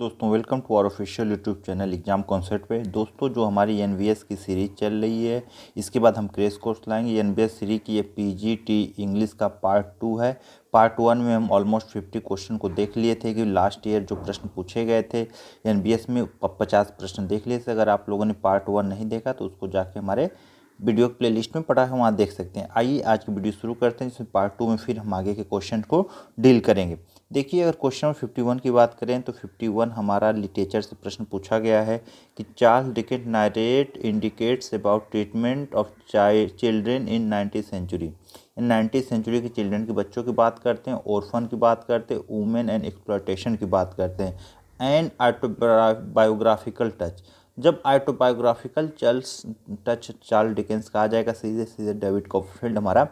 दोस्तों welcome to our official YouTube channel exam concept पे दोस्तों जो हमारी एन की सीरीज़ चल रही है इसके बाद हम क्रेस कोर्स लाएंगे एन बी सीरीज की ये पीजीटी इंग्लिश का पार्ट टू है पार्ट वन में हम ऑलमोस्ट फिफ्टी क्वेश्चन को देख लिए थे कि लास्ट ईयर जो प्रश्न पूछे गए थे एन में पचास प्रश्न देख लिए थे अगर आप लोगों ने पार्ट वन नहीं देखा तो उसको जाके हमारे वीडियो प्ले लिस्ट में पढ़ा है वहाँ देख सकते हैं आइए आज की वीडियो शुरू करते हैं जिसमें पार्ट टू में फिर हम आगे के क्वेश्चन को डील करेंगे देखिए अगर क्वेश्चन नंबर फिफ्टी वन की बात करें तो फिफ्टी वन हमारा लिटरेचर से प्रश्न पूछा गया है कि Charles Dickens narrates indicates about treatment of children in ninety century in ninety century के चिल्ड्रेन के बच्चों की बात करते हैं औरफन की बात करते हैं वुमेन एंड एक्सप्लाटेशन की बात करते हैं एंड बायोग्राफिकल टच जब autobiographical Charles touch Charles Dickens आ जाएगा सीधे सीधे डेविड कॉपरफील्ड हमारा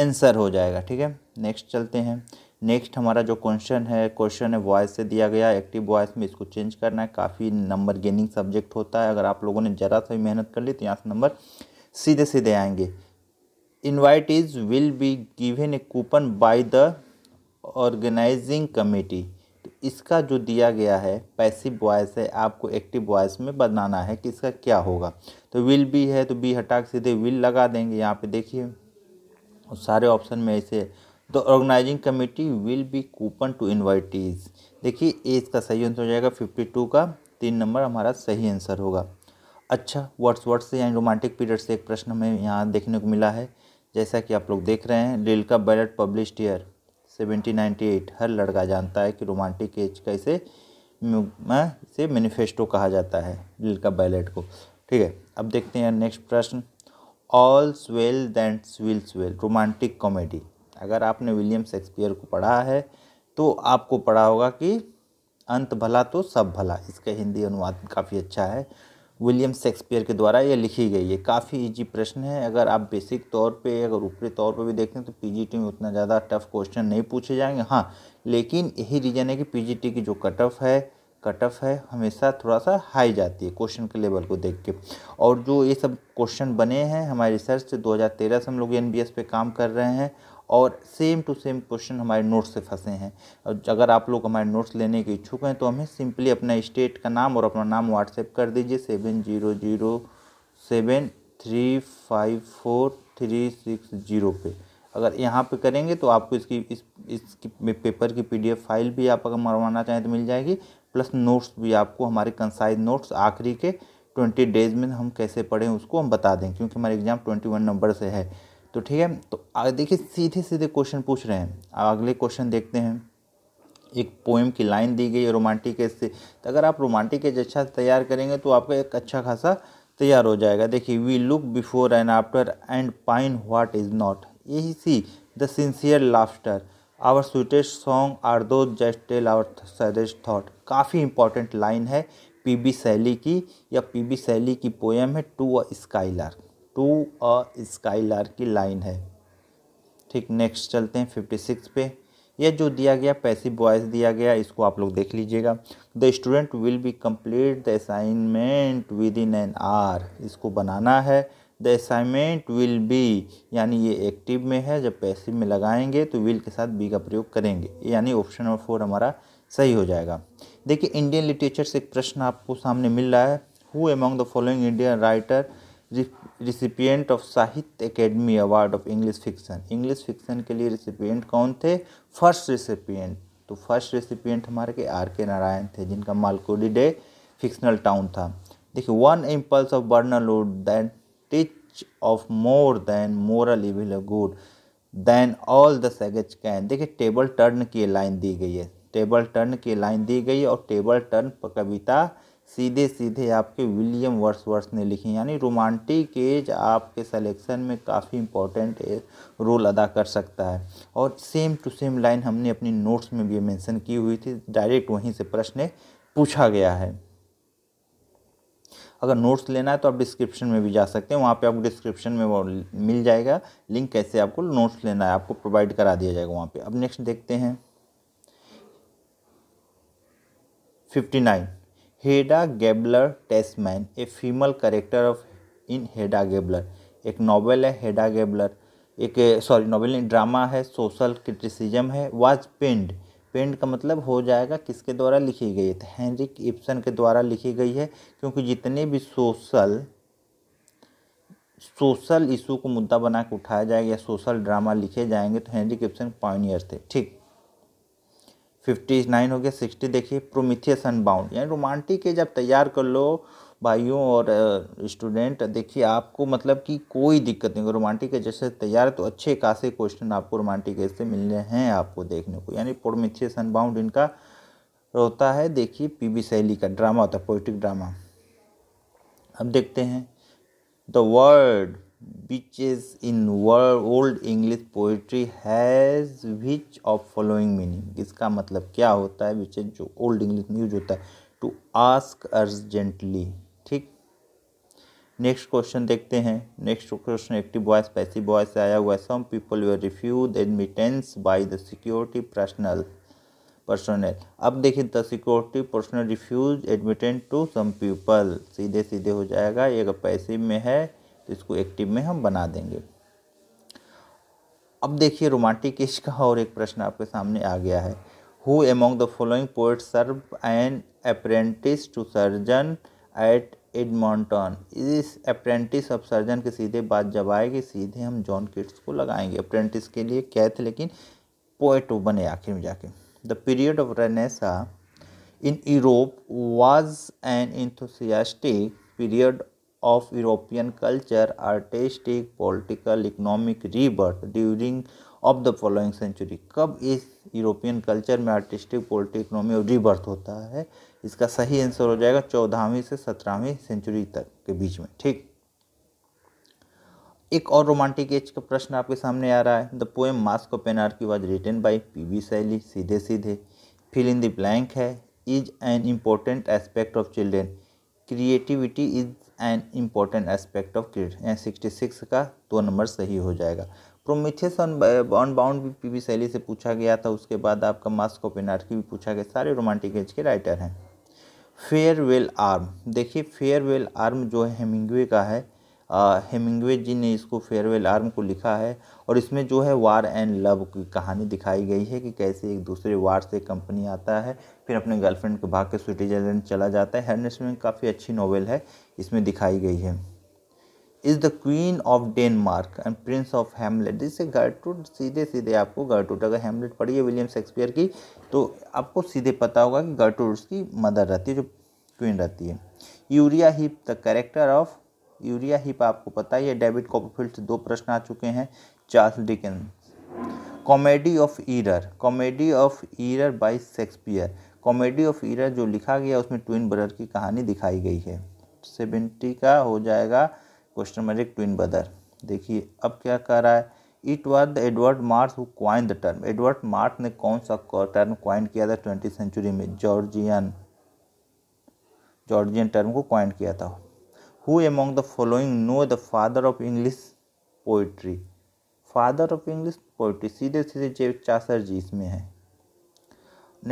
आंसर हो जाएगा ठीक है नेक्स्ट चलते हैं नेक्स्ट हमारा जो क्वेश्चन है क्वेश्चन है वॉइस से दिया गया एक्टिव वॉइस में इसको चेंज करना है काफ़ी नंबर गेनिंग सब्जेक्ट होता है अगर आप लोगों ने ज़रा सा भी मेहनत कर ली तो यहाँ से नंबर सीधे सीधे आएंगे invite is will be given a coupon by the organizing committee तो इसका जो दिया गया है पैसिव वॉयस है आपको एक्टिव वॉयस में बनाना है कि इसका क्या होगा तो विल बी है तो बी हटा के सीधे विल लगा देंगे यहाँ पे देखिए सारे ऑप्शन में ऐसे the organizing committee will be coupon to invitees देखिए ए इसका सही आंसर हो जाएगा फिफ्टी टू का तीन नंबर हमारा सही आंसर होगा अच्छा वर्ड्स वर्ड से यानी रोमांटिक पीरियड से एक प्रश्न हमें यहाँ देखने को मिला है जैसा कि आप लोग देख रहे हैं लील का ballad publish year seventeen ninety eight हर लड़का जानता है कि रोमांटिक एज का इसे इसे मैनिफेस्टो कहा जाता है लील का बैलेट को ठीक है अब देखते हैं नेक्स्ट प्रश्न all swell than swill swell romantic comedy अगर आपने विलियम शेक्सपियर को पढ़ा है तो आपको पढ़ा होगा कि अंत भला तो सब भला इसका हिंदी अनुवाद काफ़ी अच्छा है विलियम शेक्सपियर के द्वारा ये लिखी गई है काफ़ी इजी प्रश्न है अगर आप बेसिक तौर पे अगर ऊपरी तौर पे भी देखें तो पीजीटी में उतना ज़्यादा टफ क्वेश्चन नहीं पूछे जाएंगे हाँ लेकिन यही रीज़न है कि पीजीटी की जो कट ऑफ है कट ऑफ है हमेशा थोड़ा सा हाई जाती है क्वेश्चन के लेवल को देख के और जो ये सब क्वेश्चन बने हैं हमारे रिसर्च से दो से हम लोग एन पे काम कर रहे हैं और सेम टू सेम क्वेश्चन हमारे नोट्स से फंसे हैं और अगर आप लोग हमारे नोट्स लेने के इच्छुक हैं तो हमें सिंपली अपना स्टेट का नाम और अपना नाम व्हाट्सएप कर दीजिए seven zero zero seven three five four three six zero पे अगर यहाँ पे करेंगे तो आपको इसकी इस इसकी पेपर की पीडीएफ फाइल भी आप अगर मरवाना चाहें तो मिल जाएगी प्लस नोट्स भी आपको हमारे कंसाइज नोट्स आखिरी के ट्वेंटी डेज में हम कैसे पढ़ें उसको हम बता दें क्योंकि हमारे एग्ज़ाम ट्वेंटी वन नंबर से है तो ठीक है तो देखिए सीधे सीधे क्वेश्चन पूछ रहे हैं अब अगले क्वेश्चन देखते हैं एक पोएम की लाइन दी गई है रोमांटिक एज से तो अगर आप रोमांटिक एज अच्छा तैयार करेंगे तो आपका एक अच्छा खासा तैयार हो जाएगा देखिए we look before and after and pine what is not यही see the sincerest laughter our sweetest song are those just tell our saddest thought काफ़ी इंपॉर्टेंट लाइन है पी बी सैली की या पी बी सैली की poem है to a skylark to a lark की line है ठीक next चलते हैं फिफ्टी सिक्स पे यह जो दिया गया पैसिव वॉइस दिया गया इसको आप लोग देख लीजिएगा the student will be complete the assignment within an hour इसको बनाना है द असाइनमेंट विल बी यानी ये एक्टिव में है जब पैसिव में लगाएंगे तो विल के साथ बी का प्रयोग करेंगे यानी ऑप्शन नंबर फोर हमारा सही हो जाएगा देखिए इंडियन लिटरेचर से एक प्रश्न आपको सामने मिल रहा है who among the following Indian writer recipient of Sahitya academy award of English fiction English fiction के लिए रिसिपियंट कौन थे फर्स्ट रिसिपियंट तो फर्स्ट रिसिपियंट हमारे के आर के नारायण थे जिनका मालकोडी डे फिक्शनल टाउन था देखिए one impulse of vernal wood than teach of more than moral evil good than all the सेगेज कैन देखिए टेबल टर्न की लाइन दी गई है टेबल टर्न की लाइन दी गई और टेबल टर्न कविता सीधे सीधे आपके विलियम वर्स वर्स ने लिखी यानी रोमांटिक एज आपके सिलेक्शन में काफ़ी इम्पोर्टेंट रोल अदा कर सकता है और सेम टू सेम लाइन हमने अपनी नोट्स में भी मेंशन की हुई थी डायरेक्ट वहीं से प्रश्न पूछा गया है अगर नोट्स लेना है तो आप डिस्क्रिप्शन में भी जा सकते हैं वहाँ पे आपको डिस्क्रिप्शन में वो मिल जाएगा लिंक कैसे आपको नोट्स लेना है आपको प्रोवाइड करा दिया जाएगा वहाँ पे अब नेक्स्ट देखते हैं fifty nine Hedda Gabler Tesman a female character of in Hedda Gabler एक नॉवेल है हेडा गेबलर एक सॉरी नॉवेल नहीं ड्रामा है सोशल क्रिटिसिज्म है वाज पेंड पेंड का मतलब हो जाएगा किसके द्वारा लिखी गई है तो इप्सन के द्वारा लिखी गई है क्योंकि जितने भी सोशल सोशल इशू को मुद्दा बना के उठाया जाएगा या सोशल ड्रामा लिखे जाएंगे तो हेनरिक इप्सन पायोनियर थे ठीक फिफ्टी नाइन हो गया सिक्सटी देखिए प्रोमिथियस अनबाउंड यानी रोमांटिक है जब तैयार कर लो भाइयों और स्टूडेंट देखिए आपको मतलब कि कोई दिक्कत नहीं होगी रोमांटिक है जैसे तैयार तो अच्छे खासे क्वेश्चन आपको रोमांटिक ऐसे मिलने हैं आपको देखने को यानी प्रोमिथियस अनबाउंड इनका होता है देखिए पी बी शैली का ड्रामा होता है पोइटिक ड्रामा अब देखते हैं the word which in world old English poetry has which of following meaning इसका मतलब क्या होता है विच इज जो ओल्ड इंग्लिश में यूज होता है टू आस्क अर्जेंटली ठीक नेक्स्ट क्वेश्चन देखते हैं next question active voice passive से आया हुआ some people were refuse admittance by the security personnel personnel अब देखिए the security personnel refuse admittance to some people सीधे सीधे हो जाएगा ये पैसिव में है तो इसको एक्टिव में हम बना देंगे अब देखिए रोमांटिक इश्क का और एक प्रश्न आपके सामने आ गया है who among the following poet serve an apprentice to surgeon at Edmonton इस अप्रेंटिस ऑफ सर्जन के सीधे बाद जब आएगी सीधे हम जॉन किट्स को लगाएंगे अप्रेंटिस के लिए कैद लेकिन पोइट बने आखिर में जाके the period of renaissance in Europe was an enthusiastic period of European culture artistic political, economic rebirth during of the following century कब इस यूरोपियन कल्चर में आर्टिस्टिक पोल्टी इकोनॉमी और रीबर्थ होता है इसका सही आंसर हो जाएगा चौदहवीं से सत्रहवीं सेंचुरी तक के बीच में ठीक एक और रोमांटिक एज का प्रश्न आपके सामने आ रहा है द पोएम मास्क ऑफ पेनार की was written by P B Shelley सीधे सीधे फिल इन द ब्लैंक है is an important aspect of children creativity is an important aspect of cricket यहाँ सिक्सटी सिक्स का दो नंबर सही हो जाएगा Prometheus unbound P B Shelley से पूछा गया था उसके बाद आपका मास्क मास्को पेनार्की भी पूछा गया सारे रोमांटिक एज के राइटर हैं फेयरवेल आर्म देखिए फेयरवेल आर्म जो है हेमिंगवे का है हेमिंगवे जी ने इसको फेयरवेल आर्म को लिखा है और इसमें जो है वार एंड लव की कहानी दिखाई गई है कि कैसे एक दूसरे वार से कंपनी आता है फिर अपने गर्लफ्रेंड को भाग के स्विट्जरलैंड चला जाता है हर्नेसमैन काफ़ी अच्छी नॉवेल है इसमें दिखाई गई है is the queen of Denmark and prince of Hamlet जिससे गर्टूड सीधे सीधे आपको गर्टूड अगर हेमलेट पढ़िए विलियम शेक्सपियर की तो आपको सीधे पता होगा कि गर्टूड उसकी मदर रहती है जो क्वीन रहती है यूरिया ही the character of Uriah Heep आपको पता है डेविड कॉपरफील्ड से दो प्रश्न आ चुके हैं Charles Dickens comedy of error comedy of error by Shakespeare comedy of error जो लिखा गया उसमें ट्विन ब्रदर की कहानी दिखाई गई है सेवेंटी का हो जाएगा क्वेश्चन नंबर एक ट्विन ब्रदर देखिए अब क्या कह रहा है it was the Edward Marsh who coin the term Edward Marsh ने कौन सा टर्म क्वाइन किया था ट्वेंटी सेंचुरी में जॉर्जियन जॉर्जियन टर्म को क्वाइन किया था who among the following know the father of English poetry father of English poetry सीधे सीधे जे चासर जी इसमें है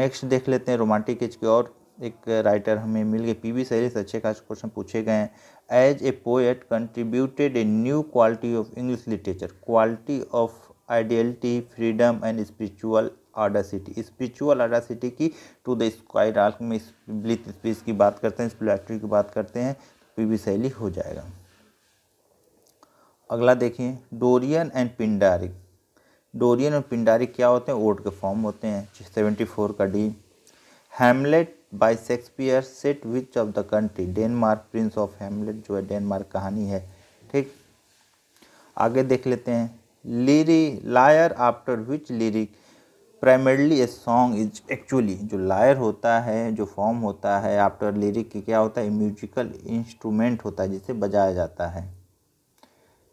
नेक्स्ट देख लेते हैं रोमांटिक एज के और एक राइटर हमें मिल गए पी वी सैली से अच्छे खास क्वेश्चन पूछे गए हैं as a poet contributed a new quality of English literature quality of ideality freedom and spiritual audacity spiritual audacity की टू द स्क्वायर आर्क में स्पीच की बात करते हैं स्प्लैटरी की बात करते हैं पी शैली हो जाएगा अगला देखिए डोरियन एंड पिंडारिक डोरियन और पिंडारिक क्या होते हैं ओट के फॉर्म होते हैं सेवेंटी फोर का D Hamlet by Shakespeare set which of the country Denmark prince of Hamlet जो है डेनमार्क कहानी है ठीक आगे देख लेते हैं लिरी lyre after which lyric primarily a song is actually जो लायर होता है जो फॉर्म होता है आफ्टर लिरिक क्या होता है म्यूजिकल इंस्ट्रूमेंट होता है जिसे बजाया जाता है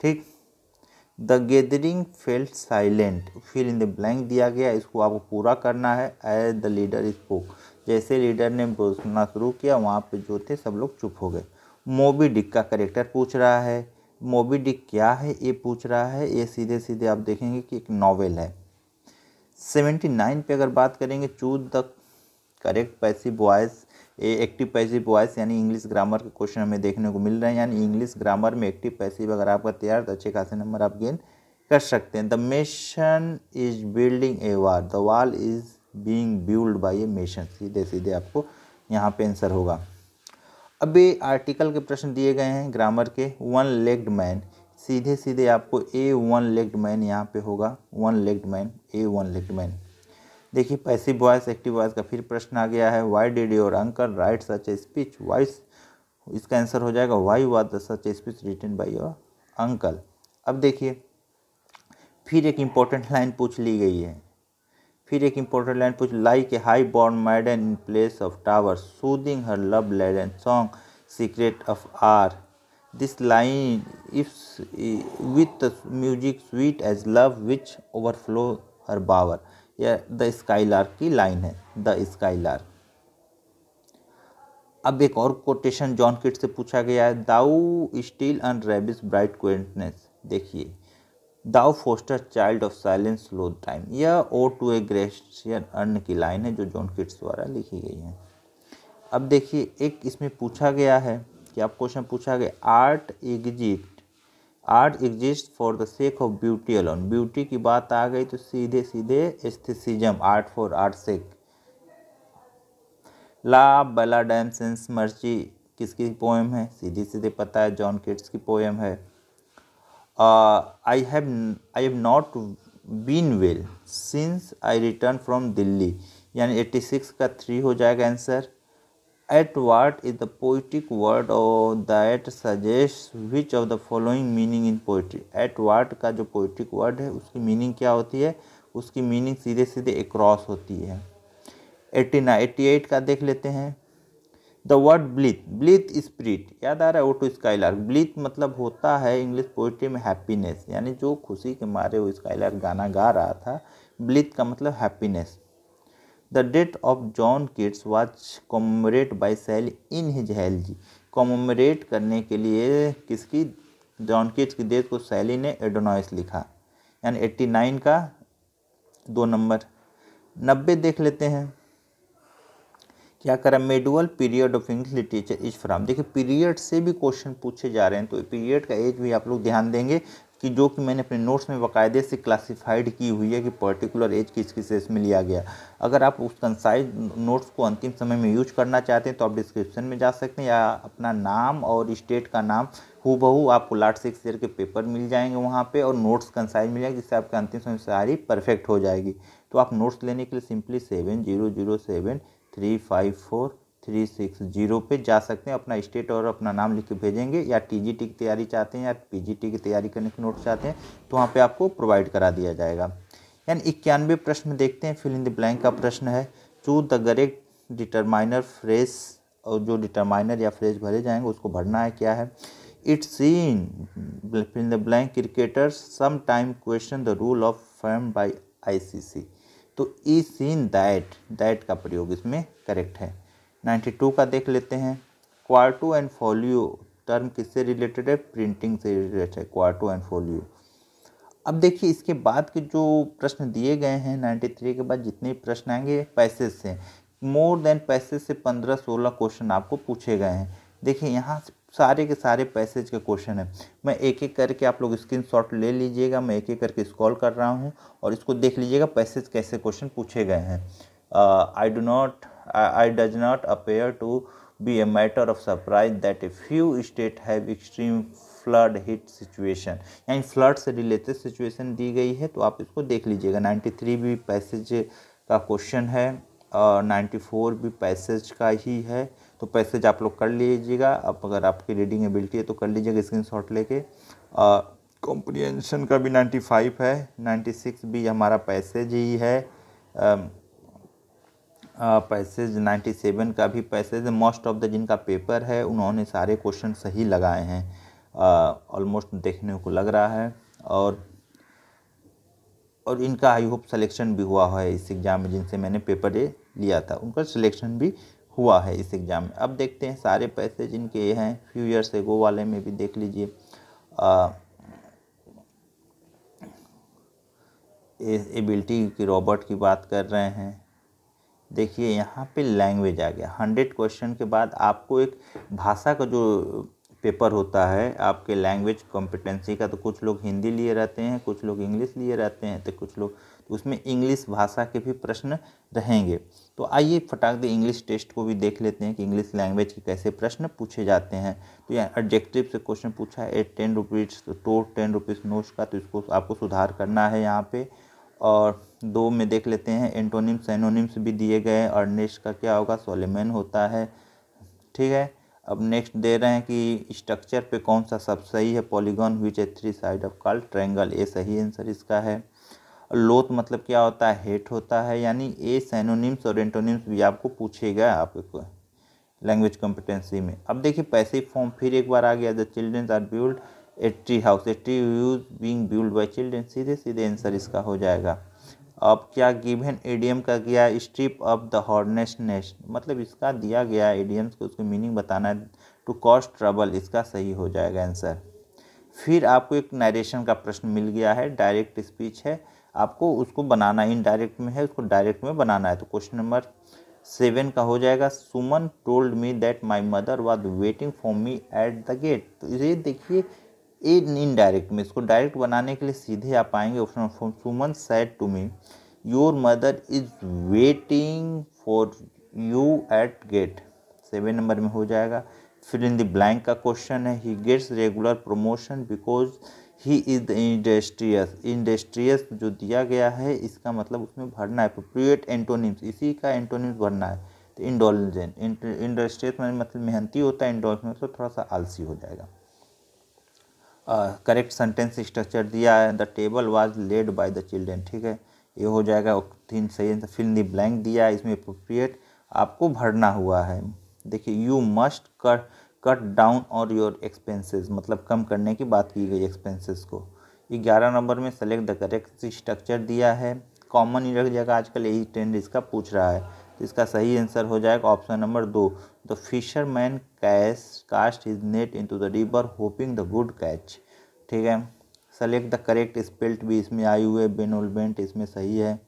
ठीक द गेदरिंग फेल्ट साइलेंट फिर इन द ब्लैंक दिया गया इसको आपको पूरा करना है एज द लीडर स्पोक जैसे लीडर ने बोलना शुरू किया वहाँ पे जो थे सब लोग चुप हो गए मोबी डिक का करेक्टर पूछ रहा है मोबी डिक क्या है ये पूछ रहा है ये सीधे सीधे आप देखेंगे कि एक नावल है सेवेंटी नाइन पर अगर बात करेंगे choose the correct passive voice a active passive voice यानी इंग्लिश ग्रामर के क्वेश्चन हमें देखने को मिल रहे हैं यानी इंग्लिश ग्रामर में एक्टिव पैसिव अगर आपका तैयार तो अच्छे खासे नंबर आप गेन कर सकते हैं the mason is building a wall the wall is being build by a mason सीधे सीधे आपको यहाँ पे आंसर होगा अब ये आर्टिकल के प्रश्न दिए गए हैं ग्रामर के वन लेग्ड मैन सीधे सीधे आपको ए वन लेग्ड मैन यहाँ पे होगा one legged man a one लिटमैन देखिए पैसिव वॉइस एक्टिव वॉइस का फिर प्रश्न आ गया है why did your uncle write such a speech voice इसका आंसर हो जाएगा why was the such a speech written by your uncle अब देखिए फिर एक इम्पोर्टेंट लाइन पूछ ली गई है फिर एक इम्पोर्टेंट लाइन पूछ like a high born maiden in place of tower soothing her love laden and song secret of hour this line इफ्स with music sweet as love which overflow her bower यह the skylark लार्क की line है the skylark लार्क अब एक और quotation John kit से पूछा गया है दाउ स्टील एंड रेबिस ब्राइट क्वेंटनेस देखिए thou foster child of silence slow time यह ode to a Grecian urn की लाइन है जो जॉन किट्स द्वारा लिखी गई है अब देखिए एक इसमें पूछा गया है कि आप क्वेश्चन पूछा गया art exit art exist for the sake of beauty alone beauty की बात आ गई तो सीधे सीधे aestheticism art for art sake ला बला डैम सेंस मर्ची किसकी पोएम है सीधे सीधे पता है जॉन किट्स की पोएम है I have I have not been well since I return from Delhi यानी एट्टी सिक्स का थ्री हो जाएगा answer at what is the poetic word और that suggest which of the following meaning in poetry at what का जो poetic word है उसकी meaning क्या होती है उसकी मीनिंग सीधे सीधे एक होती है एट्टी नाइन एट्टी एट का देख लेते हैं the word blithe blithe spirit याद आ रहा है वो टू स्काईलार्क ब्लीथ मतलब होता है इंग्लिश पोइट्री में हैप्पीनेस यानी जो खुशी के मारे वो स्काईलार्क गाना गा रहा था ब्लीथ का मतलब happiness The death of John Keats was commemorated by Shelley in his elegy. Commemorate करने के लिए किसकी जॉन किट्स की डेट को सैली ने एडोनॉइस लिखा यानी एट्टी नाइन का दो नंबर नब्बे देख लेते हैं क्या करा medieval period of English literature is from देखिए पीरियड से भी क्वेश्चन पूछे जा रहे हैं तो पीरियड का एज भी आप लोग ध्यान देंगे कि जो कि मैंने अपने नोट्स में बाकायदे से क्लासिफाइड की हुई है कि पर्टिकुलर एज किस किस एज में लिया गया अगर आप उस कंसाइज नोट्स को अंतिम समय में यूज करना चाहते हैं तो आप डिस्क्रिप्शन में जा सकते हैं या अपना नाम और स्टेट का नाम हु बहू आपको लास्ट सिक्स ईयर के पेपर मिल जाएंगे वहाँ पर और नोट्स कंसाइज मिल जाएंगे जिससे आपके अंतिम समय सारी परफेक्ट हो जाएगी तो आप नोट्स लेने के लिए simply seven zero zero seven three five four three six zero पर जा सकते हैं अपना स्टेट और अपना नाम लिख के भेजेंगे या टीजीटी की तैयारी चाहते हैं या पीजीटी की तैयारी करने के नोट चाहते हैं तो वहाँ पे आपको प्रोवाइड करा दिया जाएगा यानी इक्यानवे प्रश्न देखते हैं फिल इन द ब्लैंक का प्रश्न है चू द गरेक्ट डिटरमाइनर फ्रेश और जो डिटरमाइनर या फ्रेश भरे जाएंगे उसको भरना है क्या है it seen fill the blank cricketers some time question the rule of firm by C तो ई सीन दैट दैट का प्रयोग इसमें करेक्ट है नाइन्टी टू का देख लेते हैं क्वार्टो एंड फोलियो टर्म किससे रिलेटेड है प्रिंटिंग से रिलेटेड है क्वार्टो एंड फोलियो अब देखिए इसके बाद के जो प्रश्न दिए गए हैं नाइन्टी थ्री के बाद जितने प्रश्न आएंगे पैसेज से मोर देन पैसेज से पंद्रह सोलह क्वेश्चन आपको पूछे गए हैं देखिए यहाँ सारे के सारे पैसेज के क्वेश्चन हैं मैं एक एक करके आप लोग स्क्रीन शॉट ले लीजिएगा मैं एक एक करके स्कॉल कर रहा हूँ और इसको देख लीजिएगा पैसेज कैसे क्वेश्चन पूछे गए हैं I do not I, does not appear to be a matter of surprise that a few state have extreme flood hit situation यानी फ्लड से रिलेटेड सिचुएशन दी गई है तो आप इसको देख लीजिएगा 93 भी पैसेज का क्वेश्चन है और 94 भी पैसेज का ही है तो पैसेज आप लोग कर लीजिएगा अब अगर आपकी रीडिंग एबिलिटी है तो कर लीजिएगा स्क्रीन शॉट लेके कॉम्प्रियशन का भी 95 है 96 भी हमारा पैसेज ही है पैसेज नाइन्टी सेवन का भी पैसेज मोस्ट ऑफ द जिनका पेपर है उन्होंने सारे क्वेश्चन सही लगाए हैं ऑलमोस्ट देखने को लग रहा है और और इनका आई होप सिलेक्शन भी हुआ है इस एग्ज़ाम में जिनसे मैंने पेपर ये लिया था उनका सिलेक्शन भी हुआ है इस एग्ज़ाम में अब देखते हैं सारे पैसे जिनके ये हैं फ्यू ईयर्स गो वाले में भी देख लीजिए एबिलिटी की रॉबर्ट की बात कर रहे हैं देखिए यहाँ पे लैंग्वेज आ गया हंड्रेड क्वेश्चन के बाद आपको एक भाषा का जो पेपर होता है आपके लैंग्वेज कॉम्पिटेंसी का तो कुछ लोग हिंदी लिए रहते हैं कुछ लोग इंग्लिश लिए रहते हैं तो कुछ लोग तो उसमें इंग्लिश भाषा के भी प्रश्न रहेंगे तो आइए फटाक दे इंग्लिश टेस्ट को भी देख लेते हैं कि इंग्लिश लैंग्वेज के कैसे प्रश्न पूछे जाते हैं तो यहाँ एडजेक्टिव से क्वेश्चन पूछा है एट टेन रुपीज़ तो टेन रुपीज़ नोट का तो इसको आपको सुधार करना है यहाँ पर और दो में देख लेते हैं एंटोनिम्स एनोनिम्स भी दिए गए हैं नेक्स्ट का क्या होगा सोलेमेन होता है ठीक है अब नेक्स्ट दे रहे हैं कि स्ट्रक्चर पे कौन सा सब सही है polygon which a three side of call triangle A सही आंसर इसका है लोथ मतलब क्या होता है हेट होता है यानी ए सैनोनिम्स और एंटोनिम्स भी आपको पूछेगा आपको लैंग्वेज कॉम्पिटेंसी में अब देखिए पैसिव फॉर्म फिर एक बार आ गया the childrens are build a tree house a tree use being build by children सीधे सीधे आंसर इसका हो जाएगा अब क्या गिवन एडियम का गया strip of the hornets nest मतलब इसका दिया गया एडियम्स को उसकी मीनिंग बताना है टू कॉज ट्रबल इसका सही हो जाएगा आंसर फिर आपको एक नारेशन का प्रश्न मिल गया है डायरेक्ट स्पीच है आपको उसको बनाना इनडायरेक्ट में है उसको डायरेक्ट में बनाना है तो क्वेश्चन नंबर सेवन का हो जाएगा Suman told me that my mother was waiting for me at the gate तो ये देखिए इन इनडायरेक्ट में इसको डायरेक्ट बनाने के लिए सीधे आप आएंगे option Suman said to me your mother is waiting for you at gate seven number में हो जाएगा फिर इन द ब्लैंक का क्वेश्चन है he gets regular promotion because he is the industrious industrious जो दिया गया है इसका मतलब उसमें भरना है प्रोप्रिएट एंटोनिम्स इसी का एंटोनिम्स भरना है तो इंडोलजेंट इंडस्ट्रियस मतलब मेहनती होता है इंडोल्स मतलब थोड़ा सा आलसी हो जाएगा करेक्ट सेंटेंस स्ट्रक्चर दिया है the table was laid by the children ठीक है ये हो जाएगा तीन सही आंसर फिल दी ब्लैंक दिया है इसमें अप्रोप्रिएट आपको भरना हुआ है देखिए you must cut cut down और योर एक्सपेंसेस मतलब कम करने की बात की गई एक्सपेंसेस को ग्यारह नंबर में सेलेक्ट द करेक्ट स्ट्रक्चर दिया है कॉमन ही रख जाएगा आजकल यही ट्रेंड इसका पूछ रहा है तो इसका सही आंसर हो जाएगा ऑप्शन नंबर दो the fisherman cash cast is net into the river hoping the good catch ठीक है सेलेक्ट द करेक्ट स्पेल्ट भी इसमें आई हुए बेन उलबेंट इसमें सही है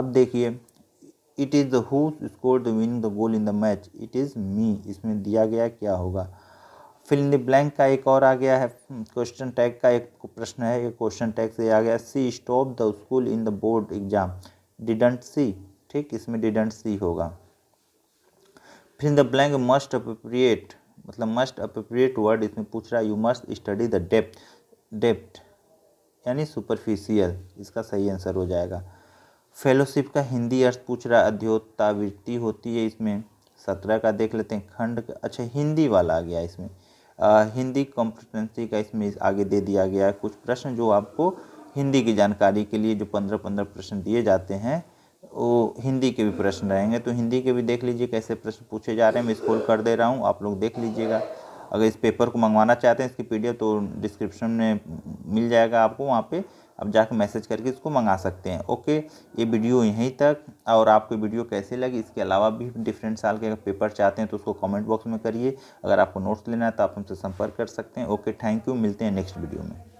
अब देखिए it is the who score the winning the goal in the match it is me इसमें दिया गया क्या होगा फिल्म द ब्लैंक का एक और आ गया है क्वेश्चन टैग का एक प्रश्न है क्वेश्चन टैग से आ गया she stop the school in the board exam didn't she ठीक इसमें डिडेंट सी होगा fill the blank must appropriate मतलब मस्ट अप्रोप्रिएट वर्ड इसमें पूछ रहा है you must study the depth depth यानी सुपरफिशियल इसका सही आंसर हो जाएगा फेलोशिप का हिंदी अर्थ पूछ रहा है अध्योतावृत्ति होती है इसमें सत्रह का देख लेते हैं खंड अच्छा हिंदी वाला आ गया इसमें आ, हिंदी कॉम्पिटेंसी का इसमें आगे दे दिया गया है कुछ प्रश्न जो आपको हिंदी की जानकारी के लिए जो पंद्रह पंद्रह प्रश्न दिए जाते हैं वो हिंदी के भी प्रश्न रहेंगे तो हिंदी के भी देख लीजिए कैसे प्रश्न पूछे जा रहे हैं मैं स्कूल कर दे रहा हूँ आप लोग देख लीजिएगा अगर इस पेपर को मंगवाना चाहते हैं इसकी पी तो डिस्क्रिप्शन में मिल जाएगा आपको वहाँ पर आप जाकर मैसेज करके इसको मंगा सकते हैं ओके ये वीडियो यहीं तक और आपको वीडियो कैसे लगी इसके अलावा भी डिफरेंट साल के अगर पेपर चाहते हैं तो उसको कमेंट बॉक्स में करिए अगर आपको नोट्स लेना है तो आप हमसे संपर्क कर सकते हैं ओके थैंक यू मिलते हैं नेक्स्ट वीडियो में